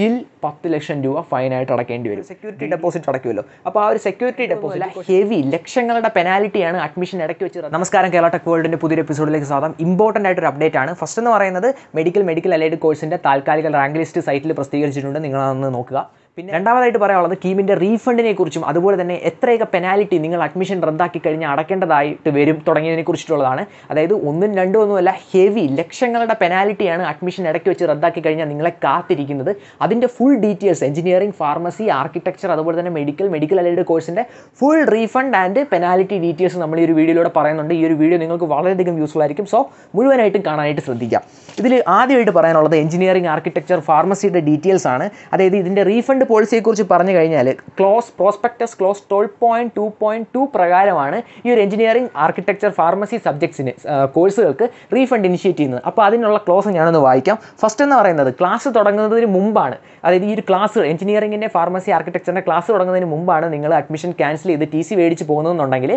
still പത്ത് ലക്ഷം രൂപ ഫൈനായിട്ട് അടക്കേണ്ടി വരും സെക്യൂരിറ്റി ഡെപ്പോസിറ്റ് അടക്കുമല്ലോ അപ്പോൾ ആ ഒരു സെക്യൂരിറ്റി ഡെപ്പോസിറ്റ് ഹെവി ലക്ഷങ്ങളുടെ പെനാലിറ്റിയാണ് അഡ്മിഷൻ ഇടയ്ക്ക് വെച്ചത് നമസ്കാരം കേരള ടെക് വേൾഡിന്റെ പുതിയൊരു എപ്പിസോഡിലേക്ക് സ്വാഗതം ഇമ്പോർട്ടൻ്റ് ഒരു അപ്ഡേറ്റ് ആണ് ഫസ്റ്റ് എന്ന് പറയുന്നത് മെഡിക്കൽ മെഡിക്കൽ അലൈഡ് കോഴ്സിന്റെ താൽക്കാലിക റാങ്ക് ലിസ്റ്റ് സൈറ്റിൽ പ്രസിദ്ധീകരിച്ചിട്ടുണ്ട് അന്ന് നോക്കുക പിന്നെ രണ്ടാമതായിട്ട് പറയാനുള്ളത് ടീമിൻ്റെ റീഫണ്ടിനെ കുറിച്ചും അതുപോലെ തന്നെ എത്രയൊക്കെ പെനാലിറ്റി നിങ്ങൾ അഡ്മിഷൻ റദ്ദാക്കി കഴിഞ്ഞാൽ അടക്കേണ്ടതായിട്ട് വരും തുടങ്ങിയതിനെ കുറിച്ചിട്ടുള്ളതാണ് അതായത് ഒന്നും രണ്ടും അല്ല ഹെവി ലക്ഷങ്ങളുടെ പെനാലിറ്റിയാണ് അഡ്മിഷൻ ഇടയ്ക്ക് വെച്ച് റദ്ദാക്കി കഴിഞ്ഞാൽ നിങ്ങളെ കാത്തിരിക്കുന്നത് അതിൻ്റെ full details engineering pharmacy architecture അതുപോലെ തന്നെ മെഡിക്കൽ മെഡിക്കൽ അലൈഡ് കോഴ്സിൻ്റെ full refund and penalty details നമ്മൾ ഈ ഒരു വീഡിയോയിലൂടെ പറയുന്നുണ്ട് ഈ ഒരു വീഡിയോ നിങ്ങൾക്ക് വളരെയധികം യൂസ്ഫുൾ ആയിരിക്കും സോ മുഴുവനായിട്ടും കാണാനായിട്ട് ശ്രദ്ധിക്കാം ഇതിൽ ആദ്യമായിട്ട് പറയാനുള്ളത് എഞ്ചിനീയറിംഗ് ആർക്കിടെക്ചർ ഫാർമസിയുടെ ഡീറ്റെയിൽസ് ആണ് അതായത് ഇതിൻ്റെ റീഫണ്ട് പോളിസിയെക്കുറിച്ച് പറഞ്ഞു കഴിഞ്ഞാൽ clause prospectus clause twelve point two point two പ്രകാരമാണ് ഈ ഒരു എഞ്ചിനീയറിംഗ് ആർക്കിടെക്ചർ ഫാർമസി സബ്ജക്ട്സിന് കോഴ്സുകൾക്ക് റീഫണ്ട് ഇനിഷ്യേറ്റ് ചെയ്യുന്നത് അപ്പോൾ അതിനുള്ള ക്ലോസ് ഞാനൊന്ന് വായിക്കാം ഫസ്റ്റ് എന്ന് പറയുന്നത് ക്ലാസ് തുടങ്ങുന്നതിന് മുമ്പാണ് അതായത് ഈ ഒരു ക്ലാസ് എഞ്ചിനീയറിംഗിൻ്റെ ഫാർമസി ആർക്കിടെക്ചറിൻ്റെ ക്ലാസ് തുടങ്ങുന്നതിന് മുമ്പാണ് നിങ്ങൾ അഡ്മിഷൻ ക്യാൻസൽ ചെയ്ത് ടി സി മേടിച്ച് പോകുന്നതെന്നുണ്ടെങ്കിൽ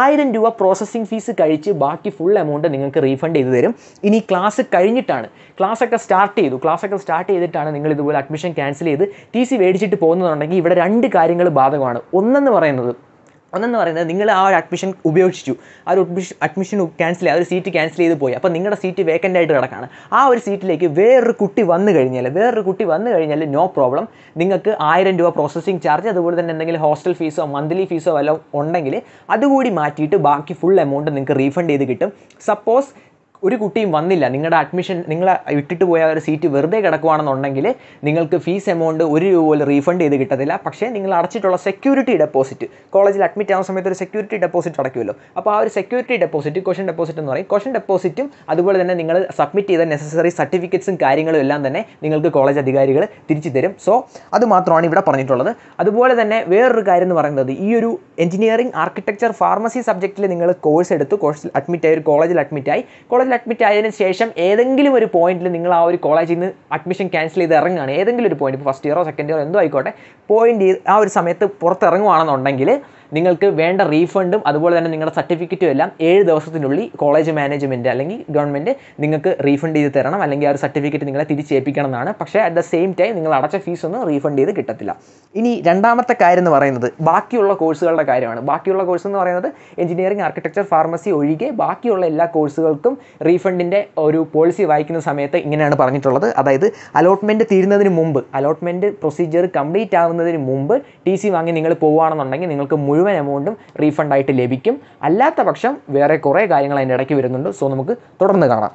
ആയിരം രൂപ പ്രോസസ്സിംഗ് ഫീസ് കഴിച്ച് ബാക്കി ഫുൾ എമൗണ്ട് നിങ്ങൾക്ക് റീഫണ്ട് ചെയ്ത് തരും ഇനി ക്ലാസ് കഴിഞ്ഞിട്ട് ആയിട്ടാണ് ക്ലാസ് ഒക്കെ സ്റ്റാർട്ട് ചെയ്തു ക്ലാസ് ഒക്കെ സ്റ്റാർട്ട് ചെയ്തിട്ടാണ് നിങ്ങൾ ഇതുപോലെ അഡ്മിഷൻ ക്യാൻസൽ ചെയ്ത് ടി സി മേടിച്ചിട്ട് പോകുന്നതുണ്ടെങ്കിൽ ഇവിടെ രണ്ട് കാര്യങ്ങൾ ബാധകമാണ് ഒന്നെന്ന് പറയുന്നത് ഒന്നെന്ന് പറയുന്നത് നിങ്ങൾ ആ ഒരു അഡ്മിഷൻ ഉപയോഗിച്ചു ആ ഒരു അഡ്മിഷൻ അഡ്മിഷൻ ക്യാൻസൽ ചെയ്ത് ആ ഒരു സീറ്റ് ക്യാൻസൽ ചെയ്ത് പോയി അപ്പോൾ നിങ്ങളുടെ സീറ്റ് വേക്കൻ്റ് ആയിട്ട് കിടക്കാണ് ആ ഒരു സീറ്റിലേക്ക് വേറൊരു കുട്ടി വന്നു കഴിഞ്ഞാൽ വേറൊരു കുട്ടി വന്നു കഴിഞ്ഞാൽ നോ പ്രോബ്ലം നിങ്ങൾക്ക് ആയിരം രൂപ പ്രോസസ്സിങ് ചാർജ് അതുപോലെ തന്നെ എന്തെങ്കിലും ഹോസ്റ്റൽ ഫീസോ മന്ത്ലി ഫീസോ വല്ലതും ഉണ്ടെങ്കിൽ അതുകൂടി മാറ്റിയിട്ട് ബാക്കി ഫുൾ എമൗണ്ട് നിങ്ങൾക്ക് റീഫണ്ട് ചെയ്ത് കിട്ടും സപ്പോസ് ഒരു കുട്ടിയും വന്നില്ല നിങ്ങളുടെ അഡ്മിഷൻ നിങ്ങൾ ഇട്ടിട്ട് പോയ ഒരു സീറ്റ് വെറുതെ കിടക്കുകയാണെന്നുണ്ടെങ്കിൽ നിങ്ങൾക്ക് ഫീസ് എമൗണ്ട് ഒരു രൂപ പോലും റീഫണ്ട് ചെയ്ത് കിട്ടത്തില്ല പക്ഷേ നിങ്ങൾ അടച്ചിട്ടുള്ള സെക്യൂരിറ്റി ഡെപ്പോസിറ്റ് കോളേജിൽ അഡ്മിറ്റ് ആവുന്ന സമയത്ത് ഒരു സെക്യൂരിറ്റി ഡെപ്പോസിറ്റ് അടയ്ക്കുമല്ലോ അപ്പോൾ ആ ഒരു സെക്യൂരിറ്റി ഡെപ്പോസിറ്റ് ക്വസ്റ്റൻ ഡെപ്പോസിറ്റ് എന്ന് പറയും ക്വസ്റ്റൻ ഡെപ്പോസിറ്റും അതുപോലെ തന്നെ നിങ്ങൾ സബ്മിറ്റ് ചെയ്ത നെസസറി സർട്ടിഫിക്കറ്റ്സും കാര്യങ്ങളും എല്ലാം തന്നെ നിങ്ങൾക്ക് കോളേജ് അധികാരികൾ തിരിച്ചു തരും സോ അത് മാത്രമാണ് ഇവിടെ പറഞ്ഞിട്ടുള്ളത് അതുപോലെ തന്നെ വേറൊരു കാര്യം എന്ന് പറയുന്നത് ഈ ഒരു എഞ്ചിനീയറിംഗ് ആർക്കിടെക്ചർ ഫാർമസി സബ്ജക്റ്റിൽ നിങ്ങൾ കോഴ്സ് എടുത്ത് കോഴ്സിൽ അഡ്മിറ്റ് ആയി ഒരു കോളേജിൽ അഡ്മിറ്റ് ആയി കോളേജ് ഹോസ്പിറ്റലിൽ അഡ്മിറ്റ് ആയതിന് ശേഷം ഏതെങ്കിലും ഒരു പോയിന്റിൽ നിങ്ങൾ ആ ഒരു കോളേജിൽ നിന്ന് അഡ്മിഷൻ ക്യാൻസൽ ചെയ്ത് ഇറങ്ങുകയാണ് ഏതെങ്കിലും ഒരു പോയിന്റ് ഇപ്പോൾ ഫസ്റ്റ് ഇയറോ സെക്കൻഡ് ഇയറോ എന്തോ ആയിക്കോട്ടെ പോയിന്റ് ആ ഒരു സമയത്ത് പുറത്തിറങ്ങുകയാണെന്നുണ്ടെങ്കിൽ നിങ്ങൾക്ക് വേണ്ട റീഫണ്ടും അതുപോലെ തന്നെ നിങ്ങളുടെ സർട്ടിഫിക്കറ്റും എല്ലാം ഏഴ് ദിവസത്തിനുള്ളിൽ കോളേജ് മാനേജ്മെൻറ്റ് അല്ലെങ്കിൽ ഗവൺമെൻറ് നിങ്ങൾക്ക് റീഫണ്ട് ചെയ്ത് തരണം അല്ലെങ്കിൽ ആ ഒരു സർട്ടിഫിക്കറ്റ് നിങ്ങളെ തിരിച്ചേൽപ്പിക്കണം എന്നാണ് പക്ഷേ അറ്റ് ദ സെയിം ടൈം നിങ്ങൾ അടച്ച ഫീസ് ഒന്നും റീഫണ്ട് ചെയ്ത് കിട്ടത്തില്ല ഇനി രണ്ടാമത്തെ കാര്യം എന്ന് പറയുന്നത് ബാക്കിയുള്ള കോഴ്സുകളുടെ കാര്യമാണ് ബാക്കിയുള്ള കോഴ്സ് എന്ന് പറയുന്നത് എഞ്ചിനീയറിംഗ് ആർക്കിടെക്ചർ ഫാർമസി ഒഴികെ ബാക്കിയുള്ള എല്ലാ കോഴ്സുകൾക്കും റീഫണ്ടിൻ്റെ ഒരു പോളിസി വായിക്കുന്ന സമയത്ത് ഇങ്ങനെയാണ് പറഞ്ഞിട്ടുള്ളത് അതായത് അലോട്ട്മെൻറ്റ് തീരുന്നതിന് മുമ്പ് അലോട്ട്മെൻറ്റ് പ്രൊസീജിയർ കംപ്ലീറ്റ് ആവുന്നതിന് മുമ്പ് ടി സി വാങ്ങി നിങ്ങൾ പോവുകയാണെന്നുണ്ടെങ്കിൽ നിങ്ങൾക്ക് മുഴുവൻ എമൗണ്ടും റീഫണ്ടായിട്ട് ലഭിക്കും അല്ലാത്ത പക്ഷം വേറെ കുറേ കാര്യങ്ങൾ അതിൻ്റെ ഇടയ്ക്ക് വരുന്നുണ്ട് സോ നമുക്ക് തുടർന്ന് കാണാം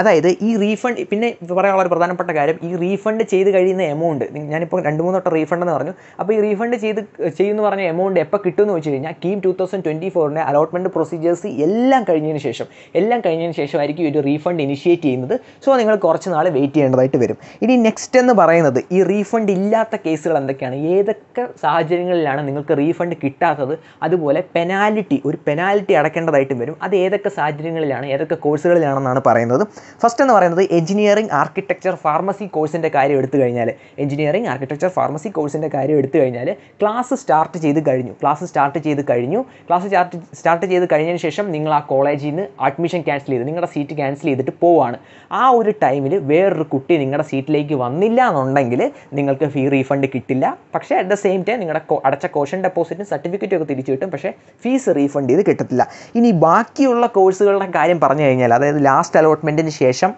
അതായത് ഈ റീഫണ്ട് പിന്നെ പറയാനുള്ള ഒരു പ്രധാനപ്പെട്ട കാര്യം ഈ റീഫണ്ട് ചെയ്ത് കഴിയുന്ന എമൗണ്ട് ഞാനിപ്പോൾ രണ്ട് മൂന്ന് വട്ടം റീഫണ്ട് എന്ന് പറഞ്ഞു അപ്പോൾ ഈ റീഫണ്ട് ചെയ്ത് ചെയ്യുന്ന പറഞ്ഞ എമൗണ്ട് എപ്പോൾ കിട്ടുമെന്ന് വെച്ച് കഴിഞ്ഞാൽ കീം ടു തൗസൻഡ് ട്വൻറ്റി ഫോറിൻ്റെ അലോട്ട്മെൻറ്റ് പ്രൊസീജിയേഴ്സ് എല്ലാം കഴിഞ്ഞതിന് ശേഷം എല്ലാം കഴിഞ്ഞതിന് ശേഷമായിരിക്കും ഒരു റീഫണ്ട് ഇനിഷ്യേറ്റ് ചെയ്യുന്നത് സോ നിങ്ങൾ കുറച്ച് നാൾ വെയിറ്റ് ചെയ്യേണ്ടതായിട്ട് വരും ഇനി നെക്സ്റ്റ് എന്ന് പറയുന്നത് ഈ റീഫണ്ട് ഇല്ലാത്ത കേസുകൾ എന്തൊക്കെയാണ് ഏതൊക്കെ സാഹചര്യങ്ങളിലാണ് നിങ്ങൾക്ക് റീഫണ്ട് കിട്ടാത്തത് അതുപോലെ പെനാലിറ്റി ഒരു പെനാലിറ്റി അടയ്ക്കേണ്ടതായിട്ട് വരും അത് ഏതൊക്കെ സാഹചര്യങ്ങളിലാണ് ഏതൊക്കെ കോഴ്സുകളിലാണെന്നാണ് പറയുന്നത് ഫസ്റ്റ് എന്ന് പറയുന്നത് എഞ്ചിനീയറിംഗ് ആർക്കിടെക്ചർ ഫാർമസി കോഴ്സിൻ്റെ കാര്യം എടുത്തു കഴിഞ്ഞാൽ എഞ്ചിനീയറിംഗ് ആർക്കിടെക്ചർ ഫാർമസി കോഴ്സിൻ്റെ കാര്യം എടുത്തു കഴിഞ്ഞാൽ ക്ലാസ് സ്റ്റാർട്ട് ചെയ്ത് കഴിഞ്ഞു ക്ലാസ് സ്റ്റാർട്ട് ചെയ്ത് കഴിഞ്ഞു ക്ലാസ് സ്റ്റാർട്ട് സ്റ്റാർട്ട് ചെയ്ത് കഴിഞ്ഞതിന് ശേഷം നിങ്ങൾ ആ കോളേജിൽ നിന്ന് അഡ്മിഷൻ ക്യാൻസൽ ചെയ്ത് നിങ്ങളുടെ സീറ്റ് ക്യാൻസൽ ചെയ്തിട്ട് പോവാണ് ആ ഒരു ടൈമിൽ വേറൊരു കുട്ടി നിങ്ങളുടെ സീറ്റിലേക്ക് വന്നില്ല എന്നുണ്ടെങ്കിൽ നിങ്ങൾക്ക് ഫീ റീഫണ്ട് കിട്ടില്ല പക്ഷേ അറ്റ് ദ സെയിം ടൈം നിങ്ങളുടെ അടച്ച കോഷൻ ഡെപ്പോസിറ്റും സർട്ടിഫിക്കറ്റും ഒക്കെ തിരിച്ചു കിട്ടും പക്ഷേ ഫീസ് റീഫണ്ട് ചെയ്ത് കിട്ടത്തില്ല ഇനി ബാക്കിയുള്ള കോഴ്സുകളുടെ കാര്യം പറഞ്ഞു കഴിഞ്ഞാൽ അതായത് ലാസ്റ്റ് അലോട്ട്മെൻറ്റിന് ശേഷം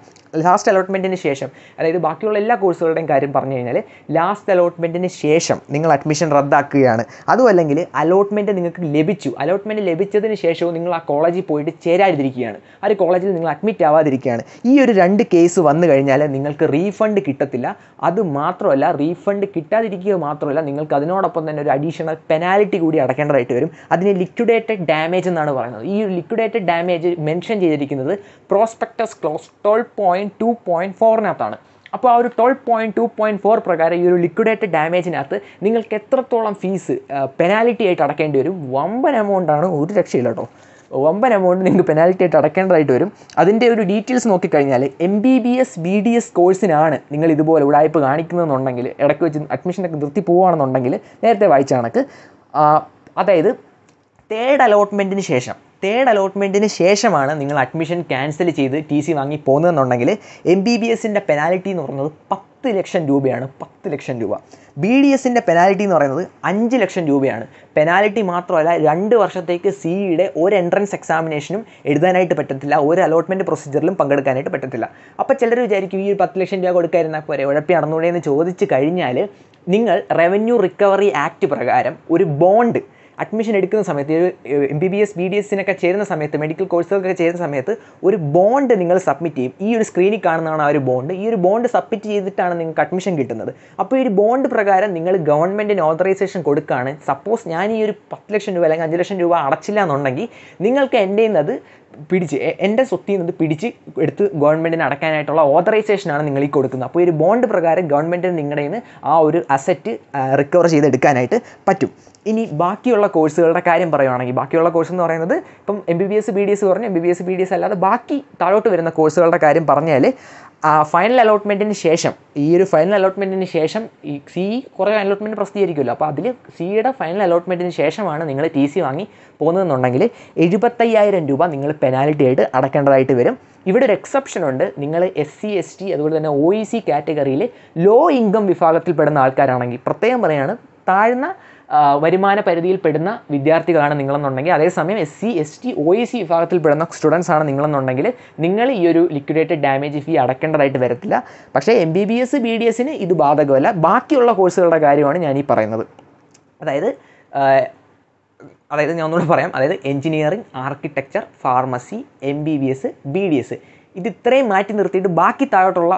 ലാസ്റ്റ് അലോട്ട്മെൻറ്റിന് ശേഷം അതായത് ബാക്കിയുള്ള എല്ലാ കോഴ്സുകളുടെയും കാര്യം പറഞ്ഞു കഴിഞ്ഞാൽ ലാസ്റ്റ് അലോട്ട്മെൻറ്റിന് ശേഷം നിങ്ങൾ അഡ്മിഷൻ റദ്ദാക്കുകയാണ് അതുമല്ലെങ്കിൽ അലോട്ട്മെൻറ്റ് നിങ്ങൾക്ക് ലഭിച്ചു അലോട്ട്മെൻറ്റ് ലഭിച്ചതിന് ശേഷവും നിങ്ങൾ ആ കോളേജിൽ പോയിട്ട് ചേരാതിരിക്കുകയാണ് ആ ഒരു കോളേജിൽ നിങ്ങൾ അഡ്മിറ്റ് ആവാതിരിക്കുകയാണ് ഈ ഒരു രണ്ട് കേസ് വന്നു കഴിഞ്ഞാൽ നിങ്ങൾക്ക് റീഫണ്ട് കിട്ടത്തില്ല അത് മാത്രമല്ല റീഫണ്ട് കിട്ടാതിരിക്കുക മാത്രമല്ല നിങ്ങൾക്ക് അതിനോടൊപ്പം തന്നെ ഒരു അഡീഷണൽ പെനാലിറ്റി കൂടി അടയ്ക്കേണ്ടതായിട്ട് വരും അതിനെ ലിക്വിഡേറ്റഡ് ഡാമേജ് എന്നാണ് പറയുന്നത് ഈ ഒരു ലിക്വിഡേറ്റഡ് ഡാമേജ് മെൻഷൻ ചെയ്തിരിക്കുന്നത് prospectus clause twelve point point two point ഫോറിനകത്താണ് അപ്പോൾ ആ ഒരു twelve point two point four പ്രകാരം ഈ ഒരു ലിക്വിഡേറ്റഡ് ഡാമേജിനകത്ത് നിങ്ങൾക്ക് എത്രത്തോളം ഫീസ് പെനാലിറ്റി ആയിട്ട് അടക്കേണ്ടി വരും വമ്പൻ എമൗണ്ടാണ് ഒരു രക്ഷയില്ല കേട്ടോ വമ്പൻ എമൗണ്ട് നിങ്ങൾക്ക് പെനാലിറ്റി ആയിട്ട് അടക്കേണ്ടതായിട്ട് വരും അതിൻ്റെ ഒരു ഡീറ്റെയിൽസ് നോക്കിക്കഴിഞ്ഞാൽ M B B S B D S കോഴ്സിനാണ് നിങ്ങൾ ഇതുപോലെ ഉടായ്പ കാണിക്കുന്നതെന്നുണ്ടെങ്കിൽ ഇടയ്ക്ക് വെച്ച് അഡ്മിഷനൊക്കെ നിർത്തി പോവുകയാണെന്നുണ്ടെങ്കിൽ നേരത്തെ വായിച്ച കണക്ക് അതായത് തേർഡ് അലോട്ട്മെൻറ്റിന് ശേഷം തേർഡ് അലോട്ട്മെൻറ്റിന് ശേഷമാണ് നിങ്ങൾ അഡ്മിഷൻ ക്യാൻസൽ ചെയ്ത് ടി സി വാങ്ങി പോകുന്നതെന്നുണ്ടെങ്കിൽ എം ബി ബി എസിൻ്റെ പെനാൽറ്റി എന്ന് പറയുന്നത് പത്ത് ലക്ഷം രൂപയാണ് പത്ത് ലക്ഷം രൂപ ബി ഡി എസിൻ്റെ പെനാൽറ്റി എന്ന് പറയുന്നത് അഞ്ച് ലക്ഷം രൂപയാണ് പെനാൽറ്റി മാത്രമല്ല രണ്ട് വർഷത്തേക്ക് സിഇയുടെ ഒരു എൻട്രൻസ് എക്സാമിനേഷനും എഴുതാനായിട്ട് പറ്റത്തില്ല ഒരു അലോട്ട്മെൻറ്റ് പ്രൊസീജിയറിലും പങ്കെടുക്കാനായിട്ട് പറ്റത്തില്ല അപ്പോൾ ചിലർ വിചാരിക്കും ഈ ഒരു പത്ത് ലക്ഷം രൂപ കൊടുക്കാതിരുന്നാൽ പോരെ ഉഴപ്പി നടന്നുകൂടെ എന്ന് ചോദിച്ചു കഴിഞ്ഞാൽ നിങ്ങൾ റവന്യൂ റിക്കവറി ആക്ട് പ്രകാരം ഒരു ബോണ്ട് അഡ്മിഷൻ എടുക്കുന്ന സമയത്ത് M B B S B D എസിനൊക്കെ ചേരുന്ന സമയത്ത് മെഡിക്കൽ കോഴ്സുകൾക്കൊക്കെ ചേരുന്ന സമയത്ത് ഒരു ബോണ്ട് നിങ്ങൾ സബ്മിറ്റ് ചെയ്യും ഈ ഒരു സ്ക്രീനിൽ കാണുന്നതാണ് ആ ഒരു ബോണ്ട് ഈ ഒരു ബോണ്ട് സബ്മിറ്റ് ചെയ്തിട്ടാണ് നിങ്ങൾക്ക് അഡ്മിഷൻ കിട്ടുന്നത് അപ്പോൾ ഈ ഒരു ബോണ്ട് പ്രകാരം നിങ്ങൾ ഗവൺമെൻറ്റിന് ഓതറൈസേഷൻ കൊടുക്കുകയാണ് സപ്പോസ് ഞാൻ ഈ ഒരു പത്ത് ലക്ഷം രൂപ അല്ലെങ്കിൽ അഞ്ച് ലക്ഷം രൂപ അടച്ചില്ല എന്നുണ്ടെങ്കിൽ നിങ്ങൾക്ക് എൻ്റെ അത് പിടിച്ച് എൻ്റെ സ്വത്തിൽ നിന്ന് പിടിച്ച് എടുത്ത് ഗവൺമെൻറ്റിന് അടക്കാനായിട്ടുള്ള ഓതറൈസേഷനാണ് നിങ്ങൾ ഈ കൊടുക്കുന്നത് അപ്പോൾ ഈ ഒരു ബോണ്ട് പ്രകാരം ഗവൺമെൻറ്റിന് നിങ്ങളുടെ നിന്ന് ആ ഒരു അസറ്റ് റിക്കവർ ചെയ്തെടുക്കാനായിട്ട് പറ്റും ഇനി ബാക്കിയുള്ള കോഴ്സുകളുടെ കാര്യം പറയുകയാണെങ്കിൽ ബാക്കിയുള്ള കോഴ്സ് എന്ന് പറയുന്നത് ഇപ്പം M B B S B D S പറഞ്ഞു M B B S B D S അല്ലാതെ ബാക്കി താഴോട്ട് വരുന്ന കോഴ്സുകളുടെ കാര്യം പറഞ്ഞാൽ ഫൈനൽ അലോട്ട്മെൻറ്റിന് ശേഷം ഈ ഒരു ഫൈനൽ അലോട്ട്മെൻറ്റിന് ശേഷം ഈ സി കുറേ അലോട്ട്മെൻറ്റ് പ്രസിദ്ധീകരിക്കുമല്ലോ അപ്പോൾ അതിൽ സിയുടെ ഫൈനൽ അലോട്ട്മെൻറ്റിന് ശേഷമാണ് നിങ്ങൾ ടി സി വാങ്ങി പോകുന്നതെന്നുണ്ടെങ്കിൽ എഴുപത്തയ്യായിരം രൂപ നിങ്ങൾ പെനാൽറ്റി ആയിട്ട് അടക്കേണ്ടതായിട്ട് വരും ഇവിടെ ഒരു എക്സെപ്ഷൻ ഉണ്ട് നിങ്ങൾ എസ് സി എസ് ടി അതുപോലെ തന്നെ ഒ ഇ സി കാറ്റഗറിയിൽ ലോ ഇൻകം വിഭാഗത്തിൽപ്പെടുന്ന ആൾക്കാരാണെങ്കിൽ പ്രത്യേകം പറയുകയാണ് താഴ്ന്ന വരുമാന പരിധിയിൽപ്പെടുന്ന വിദ്യാർത്ഥികളാണ് നിങ്ങളെന്നുണ്ടെങ്കിൽ അതേസമയം S C S T O E C വിഭാഗത്തിൽപ്പെടുന്ന സ്റ്റുഡൻസ് ആണ് നിങ്ങളെന്നുണ്ടെങ്കിൽ നിങ്ങൾ ഈ ഒരു ലിക്വിഡേറ്റഡ് ഡാമേജ് ഫീ അടക്കേണ്ടതായിട്ട് വരത്തില്ല പക്ഷേ M B B S B D എസിന് ഇത് ബാധകമല്ല ബാക്കിയുള്ള കോഴ്സുകളുടെ കാര്യമാണ് ഞാൻ ഈ പറയുന്നത് അതായത് അതായത് ഞാൻ ഒന്നുകൂടെ പറയാം അതായത് engineering architecture pharmacy M B B S B D S ഇത് ഇത്രയും മാറ്റി നിർത്തിയിട്ട് ബാക്കി താഴോട്ടുള്ള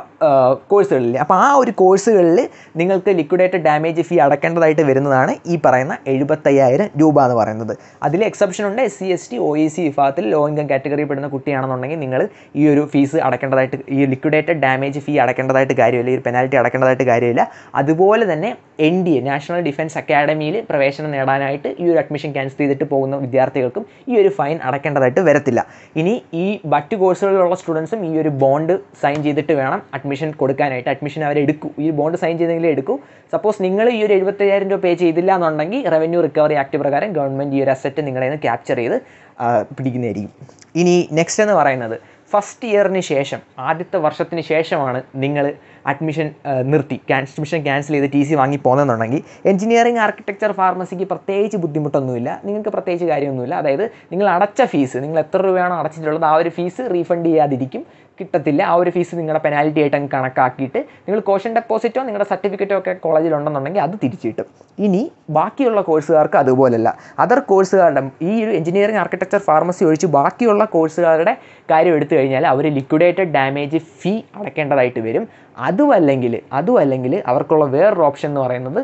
കോഴ്സുകളിൽ അപ്പോൾ ആ ഒരു കോഴ്സുകളിൽ നിങ്ങൾക്ക് ലിക്വിഡേറ്റഡ് ഡാമേജ് ഫീ അടക്കേണ്ടതായിട്ട് വരുന്നതാണ് ഈ പറയുന്ന എഴുപത്തയ്യായിരം രൂപ എന്ന് പറയുന്നത് അതിൽ എക്സെപ്ഷൻ ഉണ്ട് S C S T O E C വിഭാഗത്തിൽ ലോ ഇൻകം കാറ്റഗറി പെടുന്ന കുട്ടിയാണെന്നുണ്ടെങ്കിൽ നിങ്ങൾ ഈ ഒരു ഫീസ് അടക്കേണ്ടതായിട്ട് ഈ ലിക്വിഡേറ്റഡ് ഡാമേജ് ഫീ അടക്കേണ്ടതായിട്ട് കാര്യമില്ല ഈ പെനാൽറ്റി അടക്കേണ്ടതായിട്ട് കാര്യമില്ല അതുപോലെ തന്നെ N D A national defence അക്കാഡമിയിൽ പ്രവേശനം നേടാനായിട്ട് ഈ ഒരു അഡ്മിഷൻ ക്യാൻസൽ ചെയ്തിട്ട് പോകുന്ന വിദ്യാർത്ഥികൾക്കും ഈ ഒരു ഫൈൻ അടക്കേണ്ടതായിട്ട് വരത്തില്ല ഇനി ഈ മറ്റ് കോഴ്സുകളിലുള്ള സ്റ്റുഡൻസ് സ്റ്റുഡൻസും ഈ ഒരു ബോണ്ട് സൈൻ ചെയ്തിട്ട് വേണം അഡ്മിഷൻ കൊടുക്കാനായിട്ട് അഡ്മിഷൻ അവർ എടുക്കൂ ഈ ബോണ്ട് സൈൻ ചെയ്തെങ്കിലും എടുക്കും സപ്പോസ് നിങ്ങൾ ഈ ഒരു എഴുപത്തയ്യായിരം രൂപ പേ ചെയ്തില്ല എന്നുണ്ടെങ്കിൽ റവന്യൂ റിക്കവറി ആക്ട് പ്രകാരം ഗവൺമെൻറ് ഈ ഒരു അസറ്റ് നിങ്ങളെ ക്യാപ്ചർ ചെയ്ത് പിടിക്കുന്നതായിരിക്കും ഇനി നെക്സ്റ്റ് എന്ന് പറയുന്നത് ഫസ്റ്റ് ഇയറിന് ശേഷം ആദ്യത്തെ വർഷത്തിന് ശേഷമാണ് നിങ്ങൾ അഡ്മിഷൻ നിർത്തി അഡ്മിഷൻ ക്യാൻസൽ ചെയ്ത് ടി സി വാങ്ങി പോകുന്നതെന്നുണ്ടെങ്കിൽ എഞ്ചിനീയറിംഗ് ആർക്കിടെക്ചർ ഫാർമസിക്ക് പ്രത്യേകിച്ച് ബുദ്ധിമുട്ടൊന്നുമില്ല നിങ്ങൾക്ക് പ്രത്യേകിച്ച് കാര്യമൊന്നുമില്ല അതായത് നിങ്ങൾ അടച്ച ഫീസ് നിങ്ങൾ എത്ര രൂപയാണോ അടച്ചിട്ടുള്ളത് ആ ഒരു ഫീസ് റീഫണ്ട് ചെയ്യാതിരിക്കും കിട്ടത്തില്ല ആ ഒരു ഫീസ് നിങ്ങളുടെ പെനാൽറ്റി ആയിട്ട് അങ്ങ് കണക്കാക്കിയിട്ട് നിങ്ങൾ കോഷൻ ഡെപ്പോസിറ്റോ നിങ്ങളുടെ സർട്ടിഫിക്കറ്റോ ഒക്കെ കോളേജിലുണ്ടെന്നുണ്ടെങ്കിൽ അത് തിരിച്ചു കിട്ടും ഇനി ബാക്കിയുള്ള കോഴ്സുകാർക്ക് അതുപോലല്ല അതർ കോഴ്സുകാരുടെ ഈ ഒരു എഞ്ചിനീയറിംഗ് ആർക്കിടെക്ചർ ഫാർമസി ഒഴിച്ച് ബാക്കിയുള്ള കോഴ്സുകാരുടെ കാര്യം എടുത്തു കഴിഞ്ഞാൽ അവർ ലിക്വിഡേറ്റഡ് ഡാമേജ് ഫീ അടയ്ക്കേണ്ടതായിട്ട് വരും അത് അതുമല്ലെങ്കിൽ അതുമല്ലെങ്കിൽ അവർക്കുള്ള വേറൊരു ഓപ്ഷൻ എന്ന് പറയുന്നത്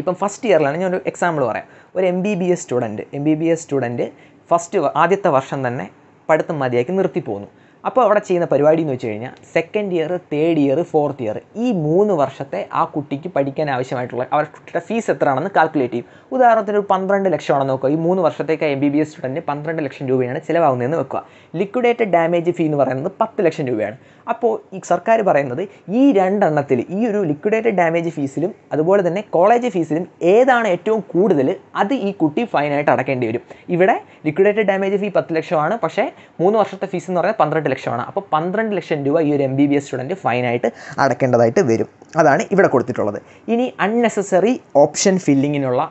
ഇപ്പം ഫസ്റ്റ് ഇയറിലാണ് ഞാനൊരു ഒരു എക്സാമ്പിൾ പറയാം ഒരു M B B S student M B B S student first ആദ്യത്തെ വർഷം തന്നെ പഠിത്തം മതിയാക്കി നിർത്തിപ്പോകുന്നു അപ്പോൾ അവിടെ ചെയ്യുന്ന പരിപാടി എന്ന് വെച്ച് കഴിഞ്ഞാൽ second year third year fourth year ഈ മൂന്ന് വർഷത്തെ ആ കുട്ടിക്ക് പഠിക്കാൻ ആവശ്യമായിട്ടുള്ള അവരുടെ കുട്ടിയുടെ ഫീസ് എത്രയാണെന്ന് കാൽക്കുലേറ്റ് ചെയ്യും ഉദാഹരണത്തിന് ഒരു പന്ത്രണ്ട് ലക്ഷമാണെന്ന് നോക്കുക ഈ മൂന്ന് വർഷത്തേക്ക് എം ബി ബി എസ് സ്റ്റുഡൻറ്റിന് പന്ത്രണ്ട് ലക്ഷം രൂപയാണ് ചിലവാകുന്നതെന്ന് വെക്കുക ലിക്വിഡേറ്റഡ് ഡാമേജ് ഫീ എന്ന് പറയുന്നത് പത്ത് ലക്ഷം രൂപയാണ് അപ്പോൾ ഈ സർക്കാർ പറയുന്നത് ഈ രണ്ടെണ്ണത്തിൽ ഈ ഒരു ലിക്വിഡേറ്റഡ് ഡാമേജ് ഫീസിലും അതുപോലെ തന്നെ കോളേജ് ഫീസിലും ഏതാണ് ഏറ്റവും കൂടുതൽ അത് ഈ കുട്ടി ഫൈനായിട്ട് അടക്കേണ്ടി വരും ഇവിടെ ലിക്വിഡേറ്റഡ് ഡാമേജ് ഫീ പത്ത് ലക്ഷമാണ് പക്ഷേ മൂന്ന് വർഷത്തെ ഫീസ് എന്ന് പറയുന്നത് പന്ത്രണ്ട് ലക്ഷമാണ് അപ്പോൾ പന്ത്രണ്ട് ലക്ഷം രൂപ ഈ ഒരു M B B S student ഫൈനായിട്ട് അടക്കേണ്ടതായിട്ട് വരും അതാണ് ഇവിടെ കൊടുത്തിട്ടുള്ളത് ഇനി അൺനെസസറി ഓപ്ഷൻ ഫില്ലിങ്ങിനുള്ള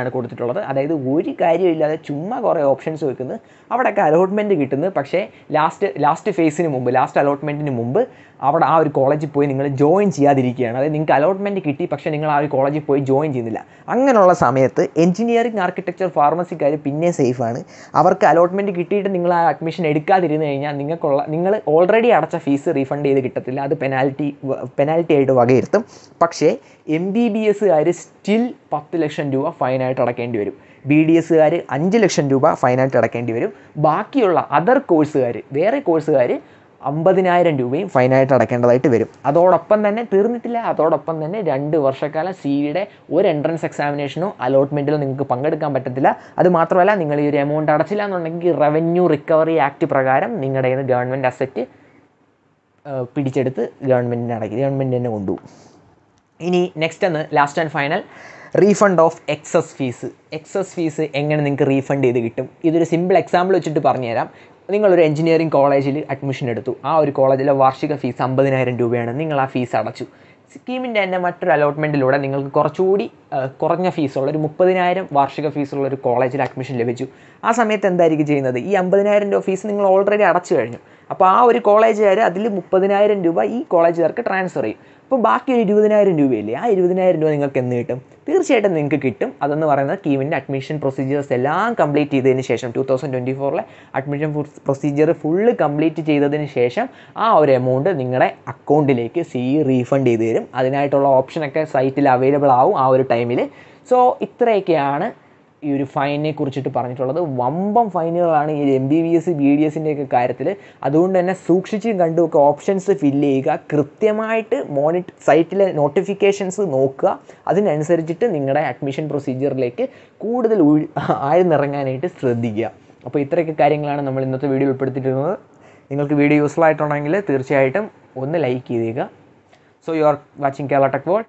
ആണ് കൊടുത്തിട്ടുള്ളത് അതായത് ഒരു കാര്യമില്ലാതെ ചുമ്മാ കുറേ ഓപ്ഷൻസ് വെക്കുന്നത് അവിടെയൊക്കെ അലോട്ട്മെൻറ്റ് കിട്ടുന്നത് പക്ഷേ ലാസ്റ്റ് ലാസ്റ്റ് ഫേസിന് മുമ്പ് ലാസ്റ്റ് അലോട്ട്മെൻറ്റിന് മുമ്പ് അവിടെ ആ ഒരു കോളേജിൽ പോയി നിങ്ങൾ ജോയിൻ ചെയ്യാതിരിക്കുകയാണ് അതായത് നിങ്ങൾക്ക് അലോട്ട്മെൻറ്റ് കിട്ടി പക്ഷേ നിങ്ങൾ ആ ഒരു കോളേജിൽ പോയി ജോയിൻ ചെയ്യുന്നില്ല അങ്ങനെയുള്ള സമയത്ത് എഞ്ചിനീയറിംഗ് ആർക്കിടെക്ചർ ഫാർമസിക്കാർ പിന്നെ സേഫാണ് അവർക്ക് അലോട്ട്മെൻറ്റ് കിട്ടിയിട്ട് നിങ്ങൾ ആ അഡ്മിഷൻ എടുക്കാതിരുന്നു കഴിഞ്ഞാൽ നിങ്ങൾക്കുള്ള നിങ്ങൾ ഓൾറെഡി അടച്ച ഫീസ് റീഫണ്ട് ചെയ്ത് കിട്ടത്തില്ല അത് പെനാൽറ്റി പെനാൽറ്റി ആയിട്ട് വകയിരുത്തും പക്ഷേ എം ബി ബി എസ്സുകാർ സ്റ്റിൽ പത്ത് ലക്ഷം രൂപ ഫൈനായിട്ട് അടക്കേണ്ടി വരും ബി ഡി എസ്സുകാർ അഞ്ച് ലക്ഷം രൂപ ഫൈനായിട്ട് അടക്കേണ്ടി വരും ബാക്കിയുള്ള അതർ കോഴ്സുകാർ വേറെ കോഴ്സുകാർ അമ്പതിനായിരം രൂപയും ഫൈനായിട്ട് അടക്കേണ്ടതായിട്ട് വരും അതോടൊപ്പം തന്നെ തീർന്നിട്ടില്ല അതോടൊപ്പം തന്നെ രണ്ട് വർഷക്കാലം സി വിയുടെ e ഒരു എൻട്രൻസ് എക്സാമിനേഷനോ അലോട്ട്മെൻറ്റിലോ നിങ്ങൾക്ക് പങ്കെടുക്കാൻ പറ്റത്തില്ല അത് മാത്രമല്ല നിങ്ങൾ ഈ ഒരു എമൗണ്ട് അടച്ചില്ല എന്നുണ്ടെങ്കിൽ റവന്യൂ റിക്കവറി ആക്ട് പ്രകാരം നിങ്ങളുടെ ഗവൺമെൻറ് അസറ്റ് പിടിച്ചെടുത്ത് ഗവൺമെൻറ്റിനെ അടക്കി ഗവൺമെൻറ്റിനെ കൊണ്ടുപോകും ഇനി നെക്സ്റ്റ് എന്ന് last and final refund of excess fees excess fees എങ്ങനെ നിങ്ങൾക്ക് റീഫണ്ട് ചെയ്ത് കിട്ടും ഇതൊരു സിമ്പിൾ എക്സാമ്പിൾ വെച്ചിട്ട് പറഞ്ഞുതരാം നിങ്ങളൊരു എഞ്ചിനീയറിംഗ് കോളേജിൽ അഡ്മിഷൻ എടുത്തു ആ ഒരു കോളേജിലെ വാർഷിക ഫീസ് അമ്പതിനായിരം രൂപയാണ് നിങ്ങൾ ആ ഫീസ് അടച്ചു സ്കീമിൻ്റെ തന്നെ മറ്റൊരു അലോട്ട്മെൻറ്റിലൂടെ നിങ്ങൾക്ക് കുറച്ചുകൂടി കുറഞ്ഞ ഫീസുള്ള ഒരു മുപ്പതിനായിരം വാർഷിക ഫീസുള്ള ഒരു കോളേജിൽ അഡ്മിഷൻ ലഭിച്ചു ആ സമയത്ത് എന്തായിരിക്കും ചെയ്യുന്നത് ഈ അമ്പതിനായിരം രൂപ ഫീസ് നിങ്ങൾ ഓൾറെഡി അടച്ചു കഴിഞ്ഞു അപ്പോൾ ആ ഒരു കോളേജുകാർ അതിൽ മുപ്പതിനായിരം രൂപ ഈ കോളേജുകാർക്ക് ട്രാൻസ്ഫർ ചെയ്യും അപ്പോൾ ബാക്കി ഒരു ഇരുപതിനായിരം രൂപയില്ലേ ആ ഇരുപതിനായിരം രൂപ നിങ്ങൾക്ക് എന്ന് കിട്ടും തീർച്ചയായിട്ടും നിങ്ങൾക്ക് കിട്ടും അതെന്ന് പറയുന്നത് കീമിൻ്റെ അഡ്മിഷൻ പ്രൊസീജിയേഴ്സ് എല്ലാം കംപ്ലീറ്റ് ചെയ്തതിന് ശേഷം ടു തൗസൻഡ് ട്വൻറ്റി ഫോറിലെ അഡ്മിഷൻ പ്രൊസീജിയർ ഫുള്ള് കംപ്ലീറ്റ് ചെയ്തതിന് ശേഷം ആ ഒരു എമൗണ്ട് നിങ്ങളുടെ അക്കൗണ്ടിലേക്ക് സി റീഫണ്ട് ചെയ്ത് തരും അതിനായിട്ടുള്ള ഓപ്ഷനൊക്കെ സൈറ്റിൽ അവൈലബിൾ ആവും ആ ഒരു ടൈമിൽ സോ ഇത്രയൊക്കെയാണ് ഈ ഒരു ഫൈനിനെ കുറിച്ചിട്ട് പറഞ്ഞിട്ടുള്ളത് വമ്പം ഫൈനുകളാണ് ഈ M B B S B D എസിൻ്റെ ഒക്കെ കാര്യത്തിൽ അതുകൊണ്ട് തന്നെ സൂക്ഷിച്ച് കണ്ടു കണ്ടുമൊക്കെ ഓപ്ഷൻസ് ഫില്ല് ചെയ്യുക കൃത്യമായിട്ട് മോണിറ്റ് സൈറ്റിലെ നോട്ടിഫിക്കേഷൻസ് നോക്കുക അതിനനുസരിച്ചിട്ട് നിങ്ങളുടെ അഡ്മിഷൻ പ്രൊസീജിയറിലേക്ക് കൂടുതൽ ആഴ്ന്നിറങ്ങാനായിട്ട് ശ്രദ്ധിക്കുക അപ്പോൾ ഇത്രയൊക്കെ കാര്യങ്ങളാണ് നമ്മൾ ഇന്നത്തെ വീഡിയോ ഉൾപ്പെടുത്തിയിരുന്നത് നിങ്ങൾക്ക് വീഡിയോ യൂസ്ഫുൾ ആയിട്ടുണ്ടെങ്കിൽ തീർച്ചയായിട്ടും ഒന്ന് ലൈക്ക് ചെയ്തേക്കുക so you are watching Kerala tech world